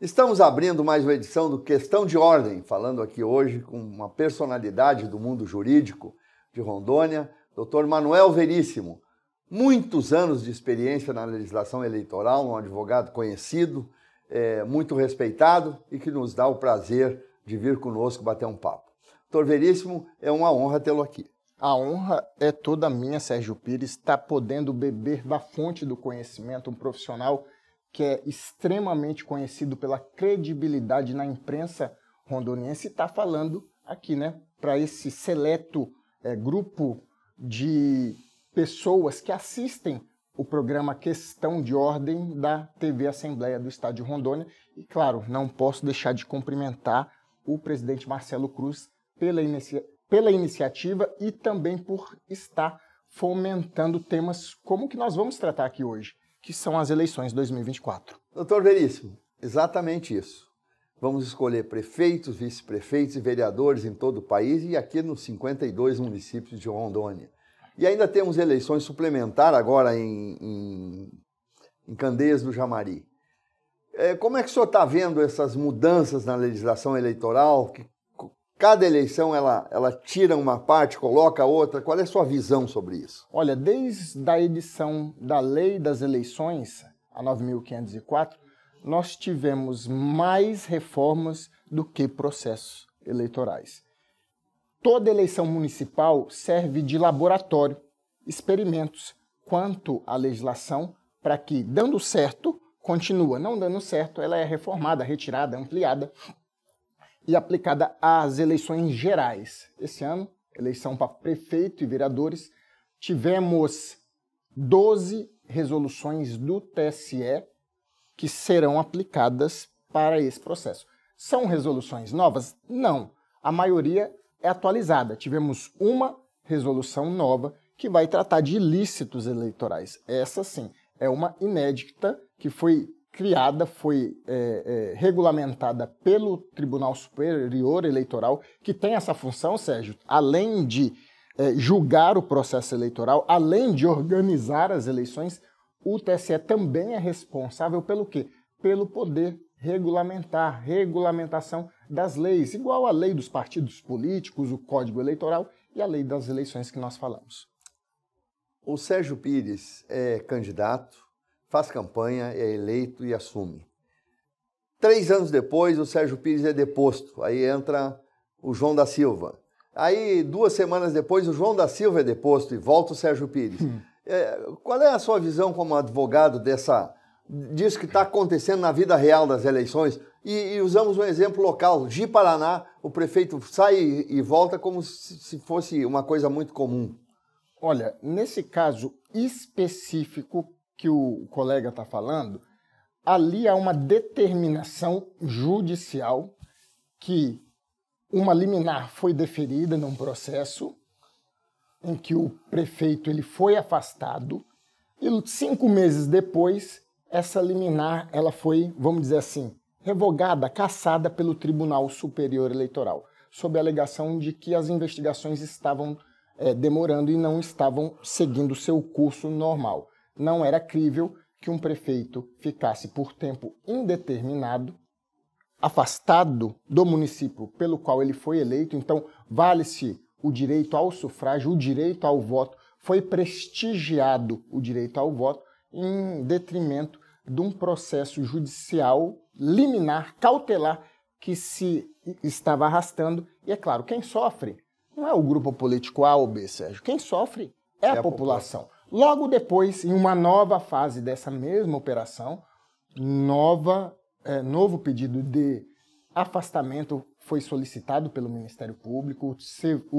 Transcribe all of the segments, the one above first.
Estamos abrindo mais uma edição do Questão de Ordem, falando aqui hoje com uma personalidade do mundo jurídico de Rondônia, Dr. Manuel Veríssimo. Muitos anos de experiência na legislação eleitoral, um advogado conhecido, é, muito respeitado e que nos dá o prazer de vir conosco bater um papo. Doutor Veríssimo, é uma honra tê-lo aqui. A honra é toda minha, Sérgio Pires, estar tá podendo beber da fonte do conhecimento um profissional que é extremamente conhecido pela credibilidade na imprensa rondoniense, está falando aqui, né, para esse seleto é, grupo de pessoas que assistem o programa Questão de Ordem da TV Assembleia do Estado de Rondônia. E, claro, não posso deixar de cumprimentar o presidente Marcelo Cruz pela, pela iniciativa e também por estar fomentando temas como o que nós vamos tratar aqui hoje que são as eleições de 2024. Doutor Veríssimo, exatamente isso. Vamos escolher prefeitos, vice-prefeitos e vereadores em todo o país e aqui nos 52 municípios de Rondônia. E ainda temos eleições suplementar agora em, em, em Candeias do Jamari. É, como é que o senhor está vendo essas mudanças na legislação eleitoral que Cada eleição ela, ela tira uma parte, coloca outra. Qual é a sua visão sobre isso? Olha, desde a edição da Lei das Eleições, a 9.504, nós tivemos mais reformas do que processos eleitorais. Toda eleição municipal serve de laboratório, experimentos quanto à legislação para que, dando certo, continua. Não dando certo, ela é reformada, retirada, ampliada e aplicada às eleições gerais. Esse ano, eleição para prefeito e vereadores, tivemos 12 resoluções do TSE que serão aplicadas para esse processo. São resoluções novas? Não. A maioria é atualizada. Tivemos uma resolução nova que vai tratar de ilícitos eleitorais. Essa sim é uma inédita que foi criada, foi é, é, regulamentada pelo Tribunal Superior Eleitoral, que tem essa função, Sérgio, além de é, julgar o processo eleitoral, além de organizar as eleições, o TSE também é responsável pelo quê? Pelo poder regulamentar, regulamentação das leis, igual à lei dos partidos políticos, o Código Eleitoral e a lei das eleições que nós falamos. O Sérgio Pires é candidato faz campanha, é eleito e assume. Três anos depois, o Sérgio Pires é deposto. Aí entra o João da Silva. Aí, duas semanas depois, o João da Silva é deposto e volta o Sérgio Pires. Hum. É, qual é a sua visão como advogado dessa disso que está acontecendo na vida real das eleições? E, e usamos um exemplo local, de Paraná, o prefeito sai e, e volta como se, se fosse uma coisa muito comum. Olha, nesse caso específico, que o colega está falando, ali há uma determinação judicial que uma liminar foi deferida num processo em que o prefeito ele foi afastado e cinco meses depois essa liminar ela foi, vamos dizer assim, revogada, cassada pelo Tribunal Superior Eleitoral, sob a alegação de que as investigações estavam é, demorando e não estavam seguindo seu curso normal não era crível que um prefeito ficasse por tempo indeterminado afastado do município pelo qual ele foi eleito, então vale-se o direito ao sufrágio, o direito ao voto, foi prestigiado o direito ao voto em detrimento de um processo judicial liminar, cautelar, que se estava arrastando. E é claro, quem sofre não é o grupo político A ou B, Sérgio. Quem sofre é, é a, população. população. Logo depois, em uma nova fase dessa mesma operação, nova, é, novo pedido de afastamento foi solicitado pelo Ministério Público, o,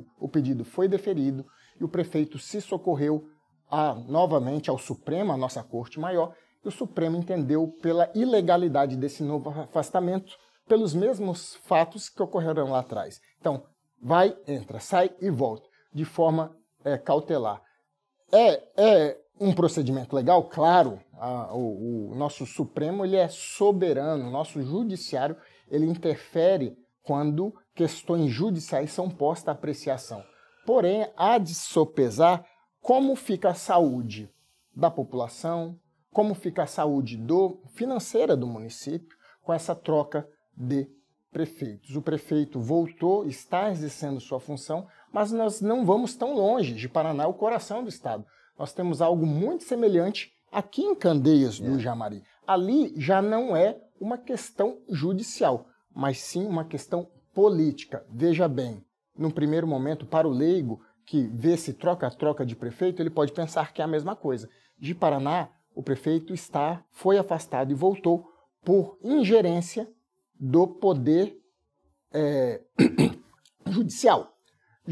o, o pedido foi deferido e o prefeito se socorreu a, novamente ao Supremo, à nossa Corte Maior, e o Supremo entendeu pela ilegalidade desse novo afastamento pelos mesmos fatos que ocorreram lá atrás. Então, vai, entra, sai e volta, de forma é, cautelar. É, é um procedimento legal, claro. A, o, o, nosso Supremo ele é soberano, o nosso judiciário ele interfere quando questões judiciais são postas à apreciação. Porém, há de sopesar como fica a saúde da população, como fica a saúde do, financeira do município com essa troca de prefeitos. O prefeito voltou, está exercendo sua função, mas nós não vamos tão longe de Paraná, é o coração do estado. Nós temos algo muito semelhante aqui em Candeias do é. Jamari. Ali já não é uma questão judicial, mas sim uma questão política. Veja bem, no primeiro momento, para o leigo que vê se troca-troca de prefeito, ele pode pensar que é a mesma coisa. De Paraná, o prefeito está, foi afastado e voltou por ingerência do poder é, judicial.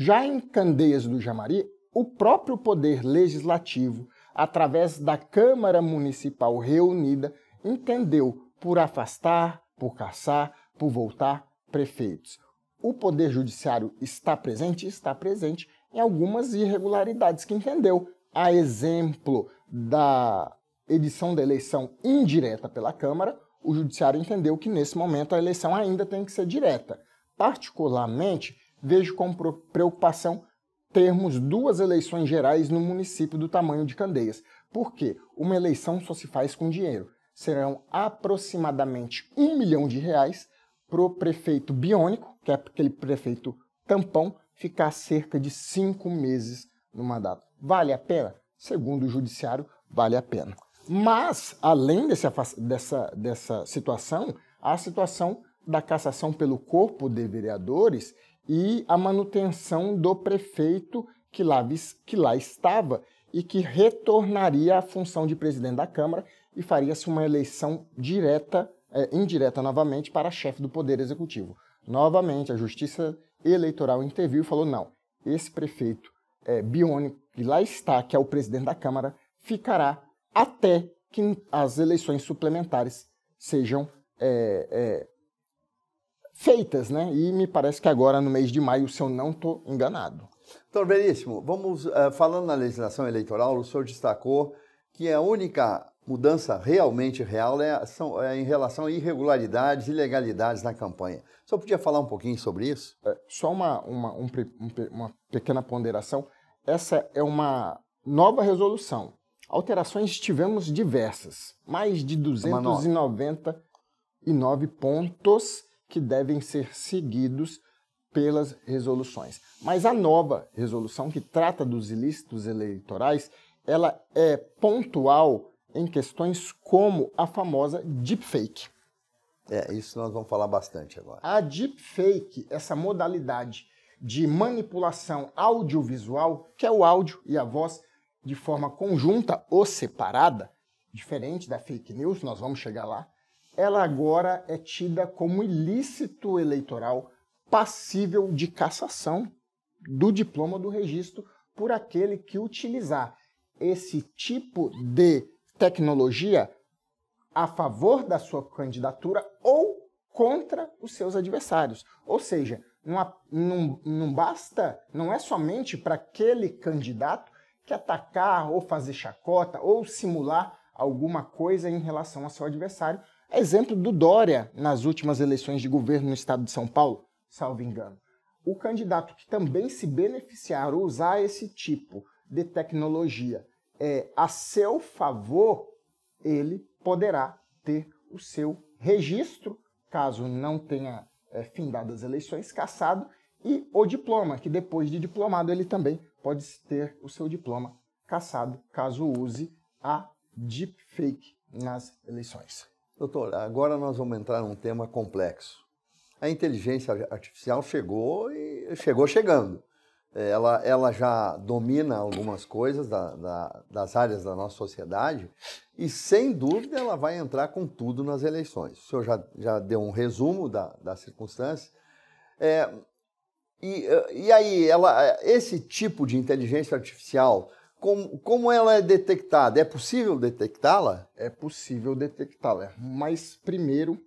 Já em Candeias do Jamari, o próprio poder legislativo, através da Câmara Municipal reunida, entendeu por afastar, por caçar, por voltar prefeitos. O poder judiciário está presente, está presente em algumas irregularidades que entendeu, a exemplo da edição da eleição indireta pela Câmara, o judiciário entendeu que nesse momento a eleição ainda tem que ser direta. Particularmente, vejo com preocupação termos duas eleições gerais no município do tamanho de Candeias. Por quê? Uma eleição só se faz com dinheiro. Serão aproximadamente um milhão de reais para o prefeito biônico, que é aquele prefeito tampão, ficar cerca de cinco meses no mandato. Vale a pena? Segundo o judiciário, vale a pena. Mas, além desse, dessa, dessa situação, há a situação da cassação pelo corpo de vereadores e a manutenção do prefeito que lá, que lá estava e que retornaria à função de presidente da Câmara e faria-se uma eleição direta, é, indireta novamente, para chefe do Poder Executivo. Novamente, a Justiça Eleitoral interviu e falou: não, esse prefeito é, biônico que lá está, que é o presidente da Câmara, ficará até que as eleições suplementares sejam é, é, feitas, né? E me parece que agora no mês de maio, se eu não estou enganado. Doutor então, Veríssimo, vamos uh, falando na legislação eleitoral, o senhor destacou que a única mudança realmente real é, são, é em relação a irregularidades ilegalidades na campanha. O senhor podia falar um pouquinho sobre isso? É, só uma, uma, um, um, uma pequena ponderação. Essa é uma nova resolução. Alterações tivemos diversas, mais de 299 é pontos que devem ser seguidos pelas resoluções. Mas a nova resolução, que trata dos ilícitos eleitorais, ela é pontual em questões como a famosa deepfake. É, isso nós vamos falar bastante agora. A deepfake, essa modalidade de manipulação audiovisual, que é o áudio e a voz de forma conjunta ou separada, diferente da fake news, nós vamos chegar lá, ela agora é tida como ilícito eleitoral passível de cassação do diploma do registro por aquele que utilizar esse tipo de tecnologia a favor da sua candidatura ou contra os seus adversários. Ou seja, não, não, não basta, não é somente para aquele candidato que atacar ou fazer chacota ou simular alguma coisa em relação ao seu adversário, Exemplo do Dória nas últimas eleições de governo no estado de São Paulo, salvo engano. O candidato que também se beneficiar ou usar esse tipo de tecnologia é, a seu favor, ele poderá ter o seu registro, caso não tenha é, findado as eleições, cassado, e o diploma, que depois de diplomado ele também pode ter o seu diploma cassado, caso use a deepfake nas eleições. Doutor, agora nós vamos entrar num tema complexo. A inteligência artificial chegou e chegou chegando. É, ela, ela já domina algumas coisas da, da, das áreas da nossa sociedade e, sem dúvida, ela vai entrar com tudo nas eleições. O senhor já, já deu um resumo da, das circunstâncias. É, e, e aí, ela, esse tipo de inteligência artificial como, como ela é detectada? É possível detectá-la? É possível detectá-la, mas primeiro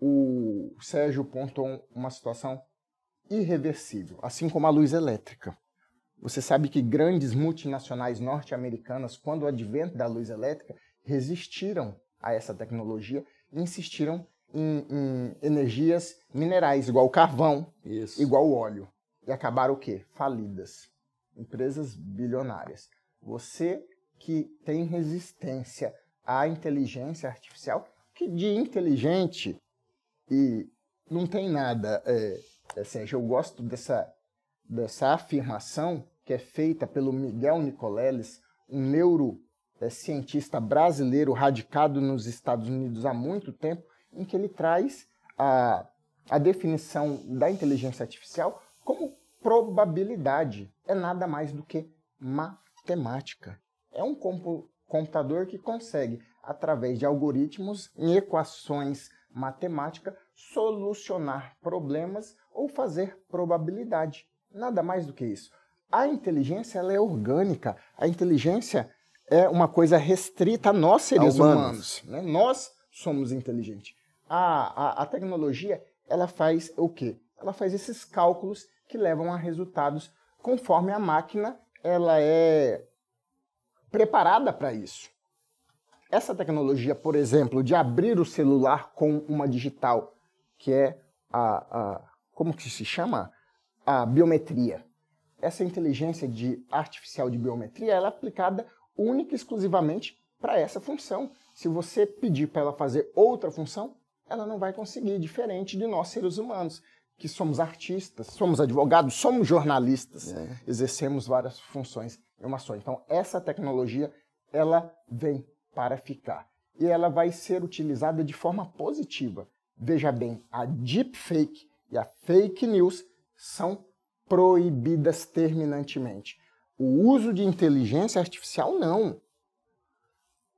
o Sérgio pontou uma situação irreversível, assim como a luz elétrica. Você sabe que grandes multinacionais norte-americanas, quando o advento da luz elétrica, resistiram a essa tecnologia e insistiram em, em energias minerais, igual carvão, Isso. igual óleo. E acabaram o quê? Falidas. Empresas bilionárias. Você que tem resistência à inteligência artificial, que de inteligente e não tem nada. É, é assim, eu gosto dessa, dessa afirmação que é feita pelo Miguel Nicoleles, um neurocientista é, brasileiro radicado nos Estados Unidos há muito tempo, em que ele traz a, a definição da inteligência artificial como probabilidade. É nada mais do que matemática temática. É um computador que consegue, através de algoritmos e equações matemáticas, solucionar problemas ou fazer probabilidade. Nada mais do que isso. A inteligência ela é orgânica. A inteligência é uma coisa restrita a nós, seres a humanos. humanos né? Nós somos inteligentes. A, a, a tecnologia ela faz o quê? Ela faz esses cálculos que levam a resultados conforme a máquina ela é preparada para isso. Essa tecnologia, por exemplo, de abrir o celular com uma digital, que é a, a como que se chama? A biometria. Essa inteligência de artificial de biometria, ela é aplicada única e exclusivamente para essa função. Se você pedir para ela fazer outra função, ela não vai conseguir, diferente de nós seres humanos que somos artistas, somos advogados, somos jornalistas, é. exercemos várias funções em uma só. Então, essa tecnologia, ela vem para ficar. E ela vai ser utilizada de forma positiva. Veja bem, a deepfake e a fake news são proibidas terminantemente. O uso de inteligência artificial, não.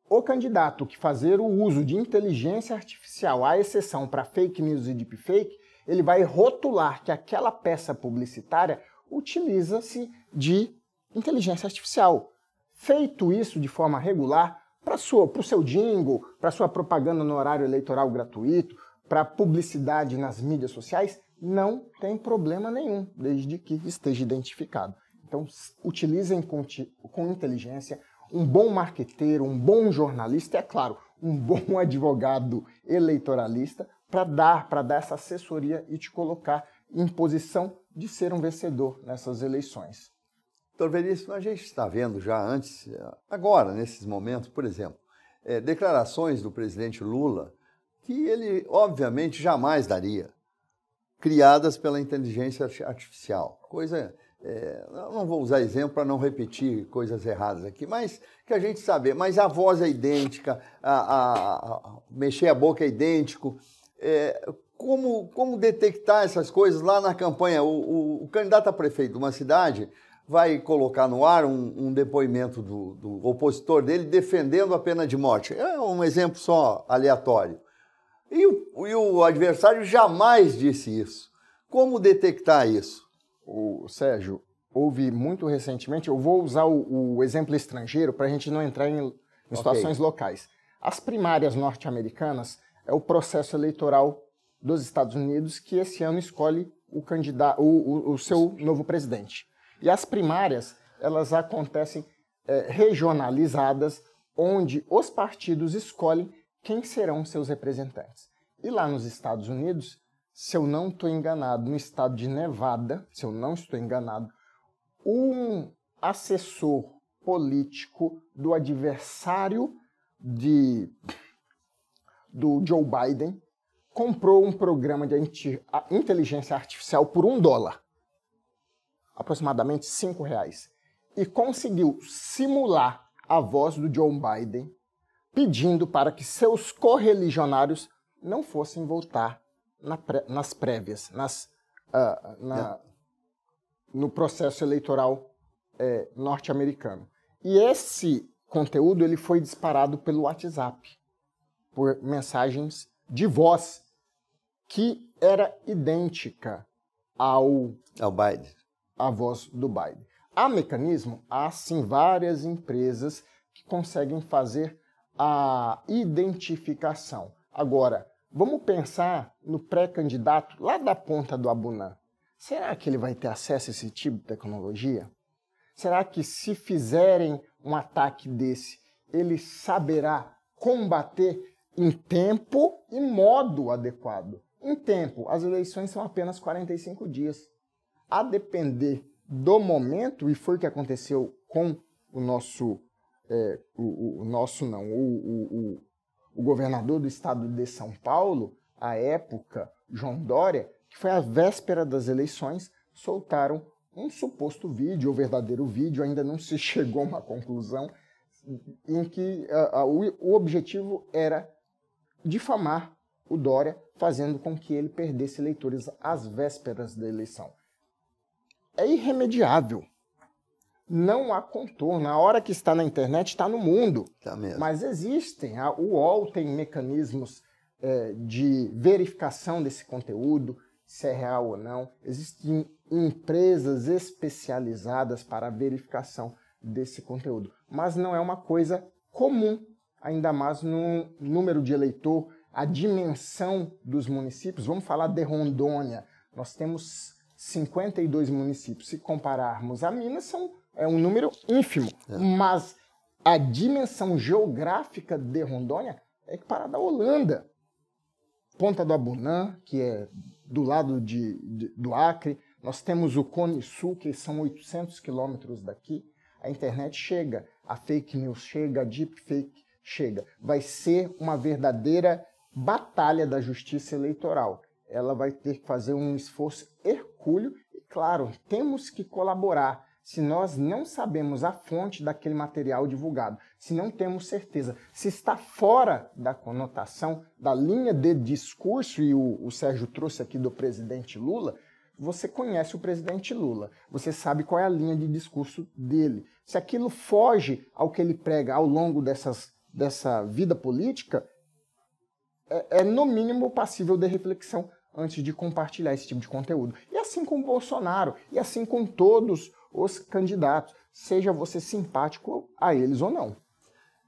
O candidato que fazer o uso de inteligência artificial, a exceção para fake news e deepfake, ele vai rotular que aquela peça publicitária utiliza-se de inteligência artificial. Feito isso de forma regular, para o seu jingle, para sua propaganda no horário eleitoral gratuito, para publicidade nas mídias sociais, não tem problema nenhum, desde que esteja identificado. Então, utilizem com, com inteligência um bom marqueteiro, um bom jornalista e, é claro, um bom advogado eleitoralista para dar, para dar essa assessoria e te colocar em posição de ser um vencedor nessas eleições. Doutor Veríssimo, a gente está vendo já antes, agora, nesses momentos, por exemplo, é, declarações do presidente Lula que ele, obviamente, jamais daria, criadas pela inteligência artificial. Coisa. É, não vou usar exemplo para não repetir coisas erradas aqui, mas que a gente sabe, mas a voz é idêntica, a, a, a mexer a boca é idêntico, é, como, como detectar essas coisas lá na campanha? O, o, o, candidato a prefeito de uma cidade vai colocar no ar um, um depoimento do, do, opositor dele defendendo a pena de morte. É um exemplo só aleatório. E o, e o adversário jamais disse isso. Como detectar isso? O Sérgio, houve muito recentemente, eu vou usar o, o exemplo estrangeiro para a gente não entrar em, em situações okay. locais. As primárias norte-americanas é o processo eleitoral dos Estados Unidos, que esse ano escolhe o, candidato, o, o, seu novo presidente. E as primárias, elas acontecem é, regionalizadas, onde os partidos escolhem quem serão seus representantes. E lá nos Estados Unidos, se eu não estou enganado, no estado de Nevada, se eu não estou enganado, um assessor político do adversário de do Joe Biden comprou um programa de inteligência artificial por um dólar, aproximadamente cinco reais, e conseguiu simular a voz do Joe Biden pedindo para que seus correligionários não fossem votar na pré nas prévias, nas, uh, na, no processo eleitoral eh, norte-americano. E esse conteúdo ele foi disparado pelo WhatsApp por mensagens de voz, que era idêntica ao, ao Biden. à voz do Biden. Há mecanismo? Há sim várias empresas que conseguem fazer a identificação. Agora, vamos pensar no pré-candidato lá da ponta do Abunã. Será que ele vai ter acesso a esse tipo de tecnologia? Será que se fizerem um ataque desse, ele saberá combater em tempo e modo adequado. Em tempo, as eleições são apenas 45 dias. A depender do momento, e foi o que aconteceu com o nosso, é, o, o, nosso não, o, o, o governador do estado de São Paulo, à época, João Dória, que foi à véspera das eleições, soltaram um suposto vídeo, o verdadeiro vídeo, ainda não se chegou a uma conclusão, em que a, a, o objetivo era difamar o Dória, fazendo com que ele perdesse eleitores às vésperas da eleição. É irremediável. Não há contorno. A hora que está na internet, está no mundo. Tá Mas existem. A UOL tem mecanismos é, de verificação desse conteúdo, se é real ou não. Existem empresas especializadas para verificação desse conteúdo. Mas não é uma coisa comum ainda mais no número de eleitor, a dimensão dos municípios. Vamos falar de Rondônia. Nós temos 52 municípios. Se compararmos a Minas, são, é um número ínfimo. É. Mas a dimensão geográfica de Rondônia é equiparada à Holanda. Ponta do Abunã, que é do lado de, de, do Acre, nós temos o Cone Sul, que são 800 quilômetros daqui. A internet chega, a fake news chega, a deep fake chega. Vai ser uma verdadeira batalha da justiça eleitoral. Ela vai ter que fazer um esforço hercúleo e, claro, temos que colaborar. Se nós não sabemos a fonte daquele material divulgado, se não temos certeza, se está fora da conotação, da linha de discurso, e o, o Sérgio trouxe aqui do presidente Lula, você conhece o presidente Lula, você sabe qual é a linha de discurso dele. Se aquilo foge ao que ele prega ao longo dessas dessa vida política é, é, no mínimo passível de reflexão antes de compartilhar esse tipo de conteúdo. E assim com o Bolsonaro, e assim com todos os candidatos, seja você simpático a eles ou não.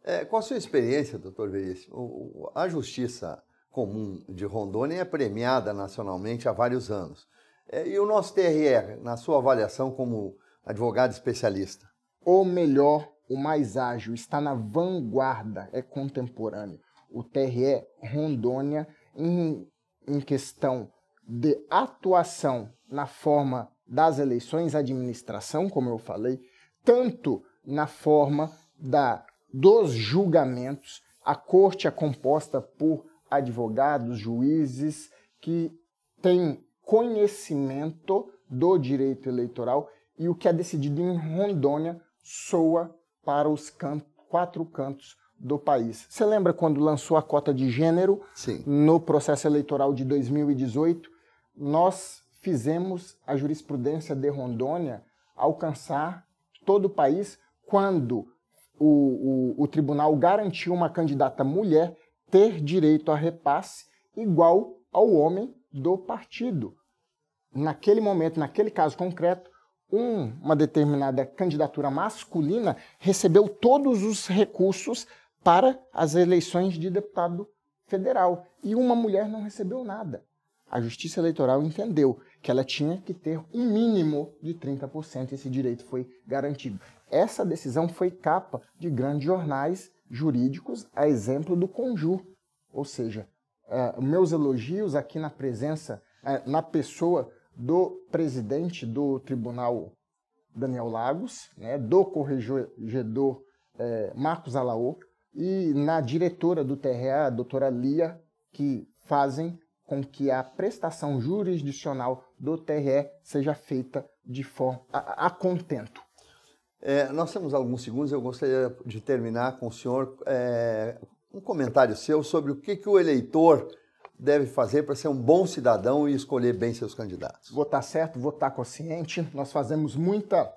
É, com a sua experiência, doutor Veríssimo, a justiça comum de Rondônia é premiada nacionalmente há vários anos. É, e o nosso TRR, na sua avaliação como advogado especialista? O melhor o mais ágil, está na vanguarda, é contemporâneo. O TRE Rondônia, em, em questão de atuação na forma das eleições, administração, como eu falei, tanto na forma da dos julgamentos. A corte é composta por advogados, juízes que têm conhecimento do direito eleitoral e o que é decidido em Rondônia soa para os can quatro cantos do país. Você lembra quando lançou a cota de gênero Sim. no processo eleitoral de 2018? Nós fizemos a jurisprudência de Rondônia alcançar todo o país quando o, o, o tribunal garantiu uma candidata mulher ter direito a repasse igual ao homem do partido. Naquele momento, naquele caso concreto, um, uma determinada candidatura masculina recebeu todos os recursos para as eleições de deputado federal e uma mulher não recebeu nada. A Justiça Eleitoral entendeu que ela tinha que ter um mínimo de 30%, esse direito foi garantido. Essa decisão foi capa de grandes jornais jurídicos, a exemplo do Conjur. Ou seja, eh, meus elogios aqui na presença, eh, na pessoa do presidente do tribunal Daniel Lagos, né, do corregedor é, Marcos Alaô e na diretora do TRA, a doutora Lia, que fazem com que a prestação jurisdicional do TRE seja feita de forma a, a contento. É, nós temos alguns segundos, eu gostaria de terminar com o senhor é, um comentário seu sobre o que, que o eleitor deve fazer para ser um bom cidadão e escolher bem seus candidatos? Votar tá certo, votar tá consciente. Nós fazemos muita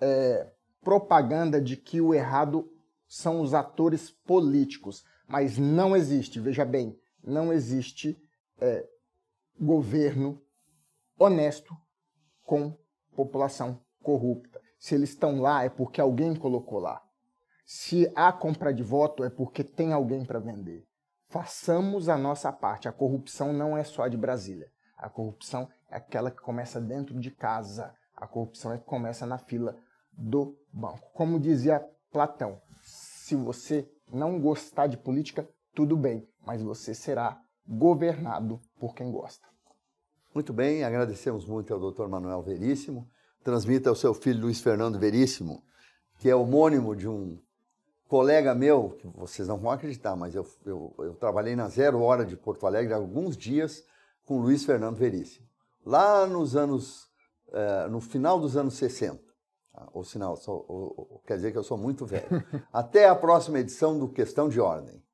é, propaganda de que o errado são os atores políticos, mas não existe, veja bem, não existe é, governo honesto com população corrupta. Se eles estão lá é porque alguém colocou lá. Se há compra de voto é porque tem alguém para vender façamos a nossa parte. A corrupção não é só de Brasília. A corrupção é aquela que começa dentro de casa. A corrupção é que começa na fila do banco. Como dizia Platão, se você não gostar de política, tudo bem, mas você será governado por quem gosta. Muito bem, agradecemos muito ao Dr. Manuel Veríssimo. Transmita ao seu filho Luiz Fernando Veríssimo, que é homônimo de um colega meu, que vocês não vão acreditar, mas eu, eu, eu, trabalhei na Zero Hora de Porto Alegre alguns dias com Luiz Fernando Veríssimo. Lá nos anos, uh, no final dos anos 60. Tá? Ou sinal, quer dizer que eu sou muito velho. Até a próxima edição do Questão de Ordem.